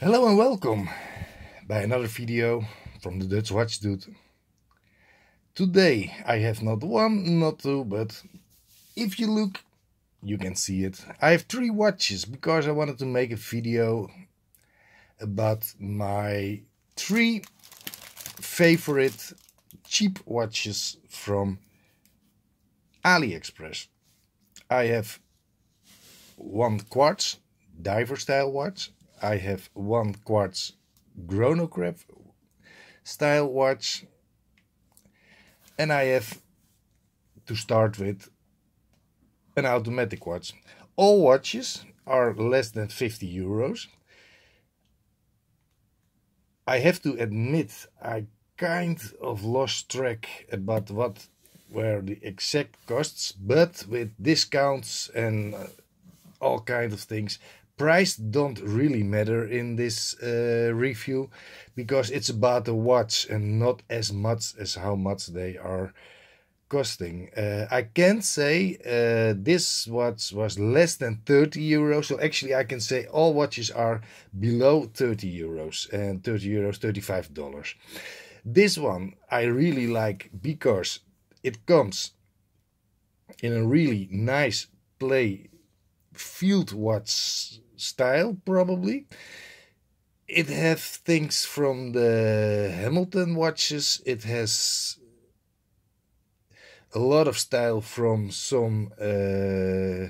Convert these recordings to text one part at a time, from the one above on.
Hello and welcome by another video from the Dutch Watch Dude. Today I have not one, not two, but if you look, you can see it. I have three watches because I wanted to make a video about my three favorite cheap watches from AliExpress. I have one quartz diver style watch I have one quartz chronograph style watch and I have to start with an automatic watch. All watches are less than 50 euros. I have to admit I kind of lost track about what were the exact costs, but with discounts and uh, all kinds of things, price don't really matter in this uh, review because it's about the watch and not as much as how much they are costing. Uh, I can say uh, this watch was less than 30 euros. So actually I can say all watches are below 30 euros and 30 euros, 35 dollars. This one I really like because it comes in a really nice play field watch style, probably. It has things from the Hamilton watches. It has a lot of style from some uh,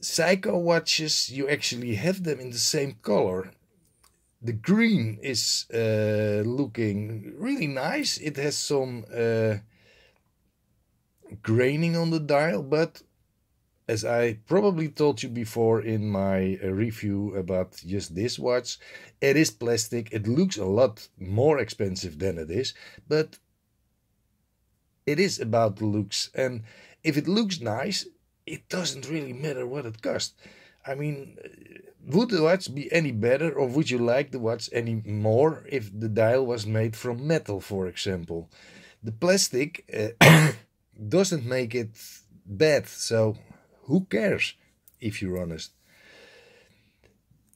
Psycho watches. You actually have them in the same color. The green is uh, looking really nice. It has some uh, graining on the dial, but as I probably told you before in my uh, review about just this watch, it is plastic. It looks a lot more expensive than it is, but it is about the looks. And if it looks nice, it doesn't really matter what it costs. I mean, uh, would the watch be any better or would you like the watch any more if the dial was made from metal, for example? The plastic uh, doesn't make it bad, so who cares if you're honest?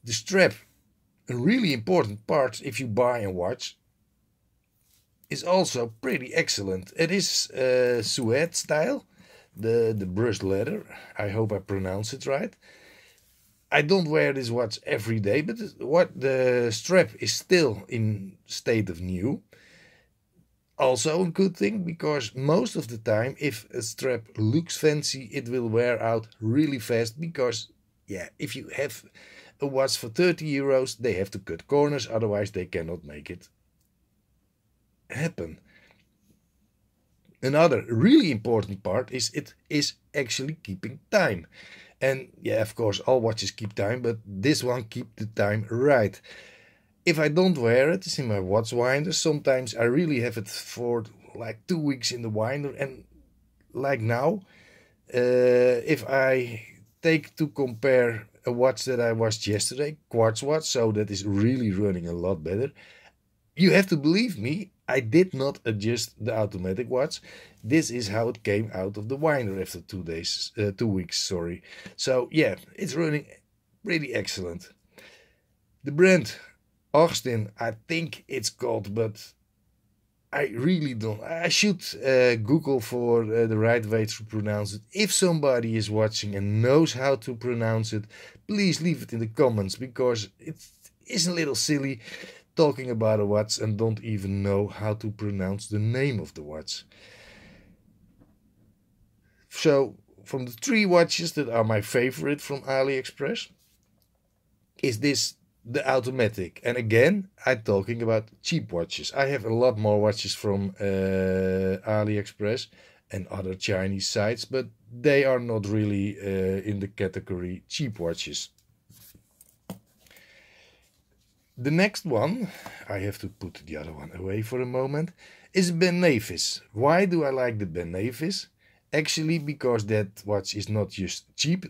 The strap, a really important part if you buy a watch, is also pretty excellent. It is uh, Suede style, the, the brushed leather. I hope I pronounce it right. I don't wear this watch every day, but what the strap is still in state of new also a good thing because most of the time if a strap looks fancy it will wear out really fast because yeah if you have a watch for 30 euros they have to cut corners otherwise they cannot make it happen another really important part is it is actually keeping time and yeah of course all watches keep time but this one keep the time right if I don't wear it, it's in my watch winder. Sometimes I really have it for like two weeks in the winder. And like now, uh, if I take to compare a watch that I watched yesterday, quartz watch, so that is really running a lot better. You have to believe me, I did not adjust the automatic watch. This is how it came out of the winder after two days, uh, two weeks, sorry. So yeah, it's running really excellent. The brand Austin, I think it's called, but I really don't. I should uh, Google for uh, the right way to pronounce it. If somebody is watching and knows how to pronounce it, please leave it in the comments because it is a little silly talking about a watch and don't even know how to pronounce the name of the watch. So, from the three watches that are my favorite from AliExpress, is this the automatic. And again, I'm talking about cheap watches. I have a lot more watches from uh, AliExpress and other Chinese sites, but they are not really uh, in the category cheap watches. The next one, I have to put the other one away for a moment, is Ben Nevis. Why do I like the Ben Nevis? Actually, because that watch is not just cheap,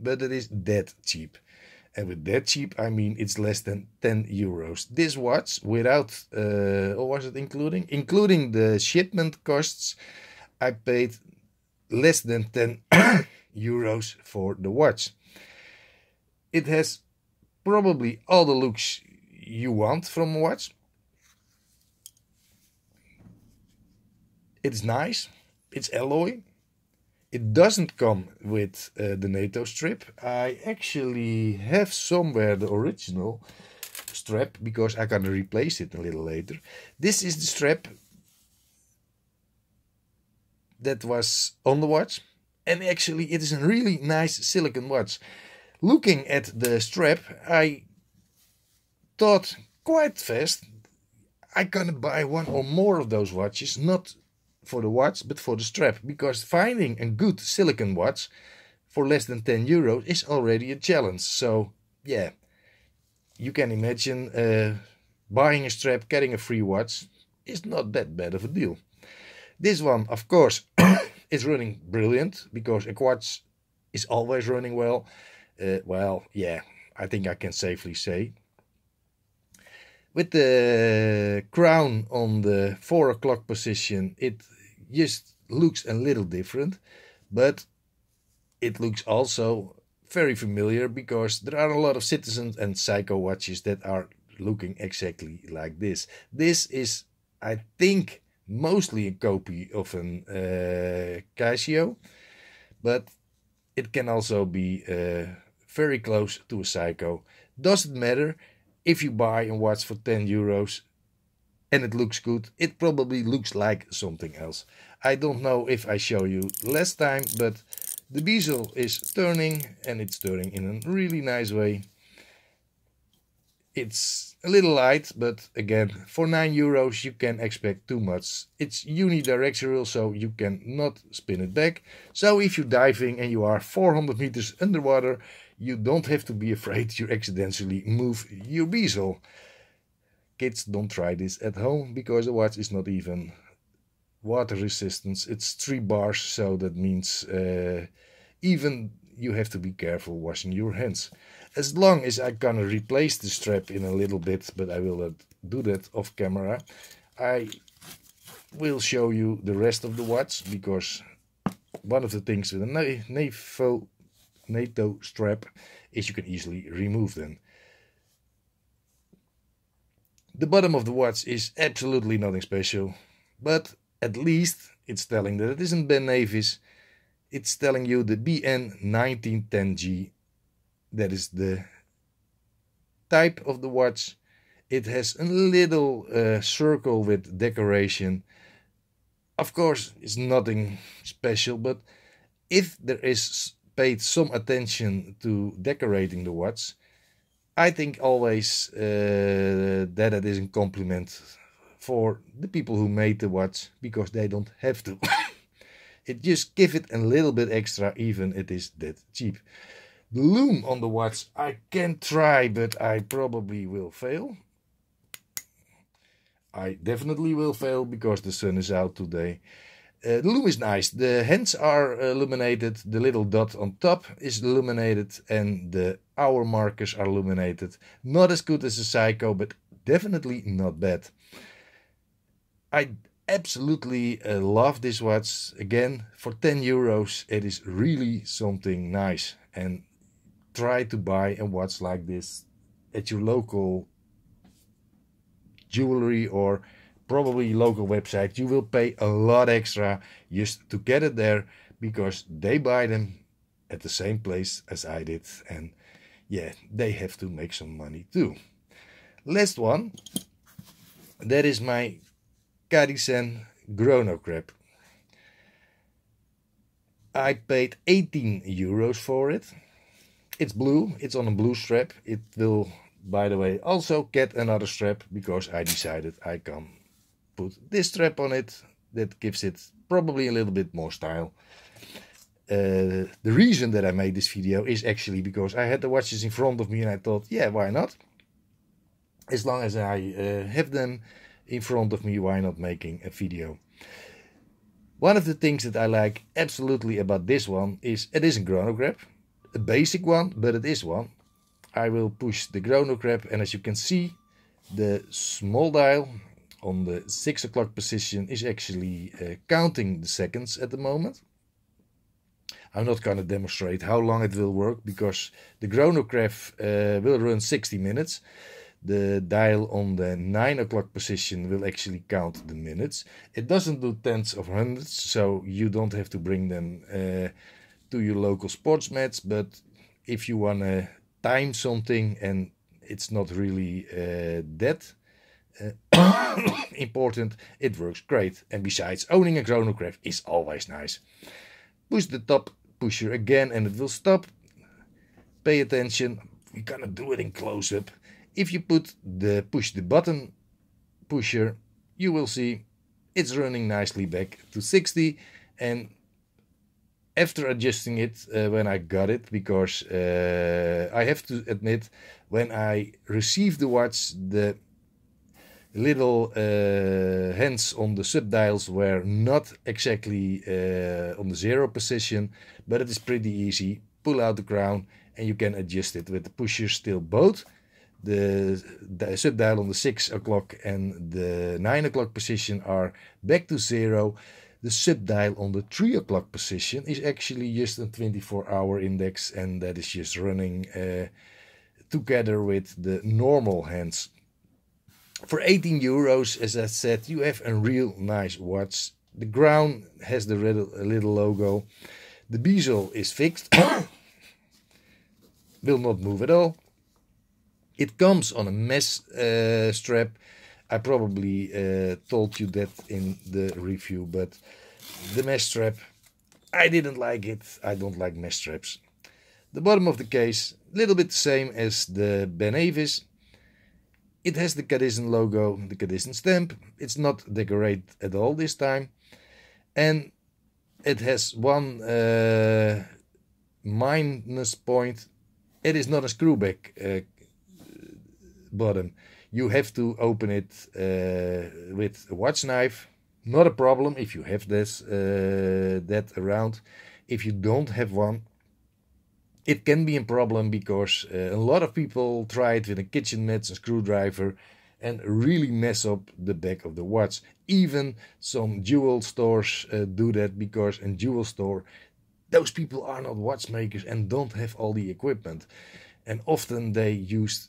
but it is that cheap and with that cheap I mean it's less than 10 euros. This watch without uh, or was it including including the shipment costs I paid less than 10 euros for the watch. It has probably all the looks you want from a watch. It's nice. It's alloy. It doesn't come with uh, the NATO strip. I actually have somewhere the original strap because I can replace it a little later. This is the strap that was on the watch. And actually it is a really nice silicon watch. Looking at the strap, I thought quite fast, I'm gonna buy one or more of those watches, not for the watch but for the strap because finding a good silicon watch for less than 10 euros is already a challenge so yeah you can imagine uh, buying a strap getting a free watch is not that bad of a deal this one of course is running brilliant because a watch is always running well uh, well yeah i think i can safely say with the crown on the 4 o'clock position, it just looks a little different, but it looks also very familiar because there are a lot of citizens and psycho watches that are looking exactly like this. This is, I think, mostly a copy of an uh, Casio, but it can also be uh, very close to a Psycho. Doesn't matter if you buy a watch for 10 euros, and it looks good. It probably looks like something else. I don't know if I show you last time, but the bezel is turning and it's turning in a really nice way. It's a little light, but again, for 9 euros you can expect too much. It's unidirectional, so you cannot spin it back. So if you're diving and you are 400 meters underwater, you don't have to be afraid you accidentally move your bezel. Kids don't try this at home because the watch is not even water resistance. It's three bars, so that means uh, even you have to be careful washing your hands. As long as i can gonna replace the strap in a little bit, but I will not do that off camera, I will show you the rest of the watch because one of the things with a NATO strap is you can easily remove them. The bottom of the watch is absolutely nothing special, but at least it's telling that it isn't Ben Nevis. It's telling you the BN1910G, that is the type of the watch. It has a little uh, circle with decoration. Of course, it's nothing special, but if there is paid some attention to decorating the watch, I think always uh, that it is a compliment for the people who made the watch because they don't have to. it just give it a little bit extra, even it is that cheap. The loom on the watch I can try, but I probably will fail. I definitely will fail because the sun is out today the eh, loom is nice. The hands are illuminated. The little dot on top is illuminated. And the hour markers are illuminated. Not as good as the Psycho, but definitely not bad. I absolutely uh, love this watch. Again, for 10 euros, it is really something nice. And try to buy a watch like this at your local jewelry or probably local website, you will pay a lot extra just to get it there because they buy them at the same place as I did. And yeah, they have to make some money too. Last one, that is my grown up Crab. I paid 18 euros for it. It's blue, it's on a blue strap. It will, by the way, also get another strap because I decided I can put this strap on it that gives it probably a little bit more style. Uh, the reason that I made this video is actually because I had the watches in front of me and I thought, yeah, why not? As long as I uh, have them in front of me, why not making a video? One of the things that I like absolutely about this one is it is a chronograph. A basic one, but it is one. I will push the chronograph and as you can see, the small dial on the 6 o'clock position is actually uh, counting the seconds at the moment. I'm not going to demonstrate how long it will work because the chronograph uh, will run 60 minutes. The dial on the 9 o'clock position will actually count the minutes. It doesn't do tens of hundreds, so you don't have to bring them uh, to your local sports mats. But if you want to time something and it's not really uh, that important, it works great. And besides, owning a chronograph is always nice. Push the top pusher again and it will stop. Pay attention, we cannot do it in close-up. If you put the push the button pusher, you will see it's running nicely back to 60 and after adjusting it uh, when I got it, because uh, I have to admit, when I received the watch, the little uh, hands on the subdials were not exactly uh, on the zero position, but it is pretty easy. Pull out the crown and you can adjust it with the pushers still both. The, the subdial on the 6 o'clock and the 9 o'clock position are back to zero. The subdial on the 3 o'clock position is actually just a 24 hour index and that is just running uh, together with the normal hands for 18 euros, as I said, you have a real nice watch. The ground has the red, little logo. The bezel is fixed. Will not move at all. It comes on a mesh uh, strap. I probably uh, told you that in the review, but the mesh strap, I didn't like it. I don't like mesh straps. The bottom of the case, little bit the same as the Ben Avis it has the Cadizen logo, the Cadizen stamp. It's not decorated at all this time. And it has one uh, minus point. It is not a screwback uh, bottom. You have to open it uh, with a watch knife. Not a problem if you have this uh, that around. If you don't have one, it can be a problem because uh, a lot of people try it with a kitchen net and screwdriver and really mess up the back of the watch. Even some jewel stores uh, do that because in jewel store, those people are not watchmakers and don't have all the equipment. And often they use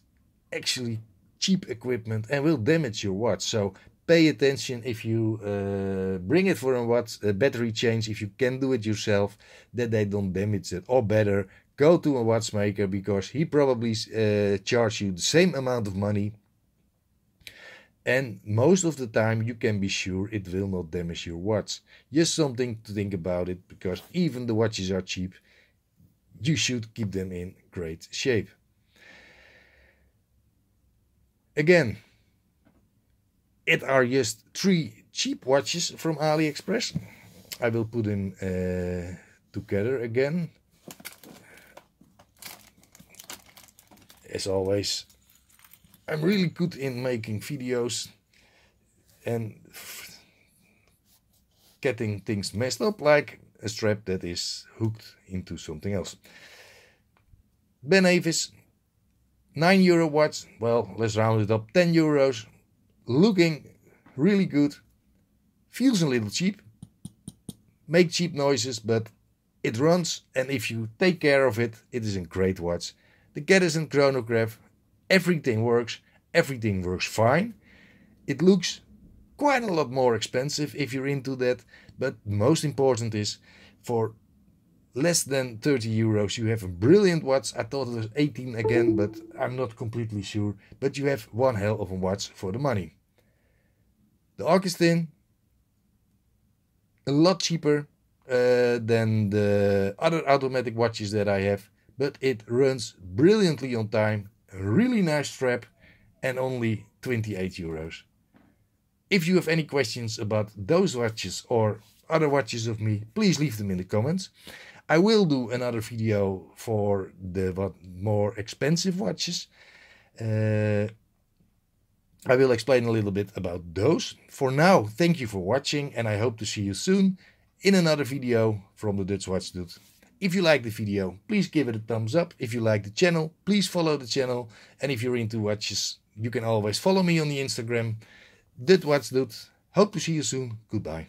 actually cheap equipment and will damage your watch. So pay attention if you uh, bring it for a watch a battery change if you can do it yourself that they don't damage it or better go to a watchmaker because he probably uh, charge you the same amount of money and most of the time you can be sure it will not damage your watch just something to think about it because even the watches are cheap you should keep them in great shape again it are just three cheap watches from aliexpress i will put them uh, together again as always. I'm really good in making videos and getting things messed up like a strap that is hooked into something else. Ben Avis, 9 euro watch, well, let's round it up, 10 euros. Looking really good, feels a little cheap, make cheap noises, but it runs, and if you take care of it, it is a great watch the Geddes chronograph, everything works, everything works fine. It looks quite a lot more expensive if you're into that, but most important is for less than 30 euros you have a brilliant watch. I thought it was 18 again, but I'm not completely sure. But you have one hell of a watch for the money. The Augustine. a lot cheaper uh, than the other automatic watches that I have but it runs brilliantly on time, really nice strap and only 28 euros. If you have any questions about those watches or other watches of me, please leave them in the comments. I will do another video for the more expensive watches. Uh, I will explain a little bit about those. For now, thank you for watching and I hope to see you soon in another video from the Dutch Watch Dude. If you like the video, please give it a thumbs up. If you like the channel, please follow the channel. And if you're into watches, you can always follow me on the Instagram. Dit watch dude. Hope to see you soon. Goodbye.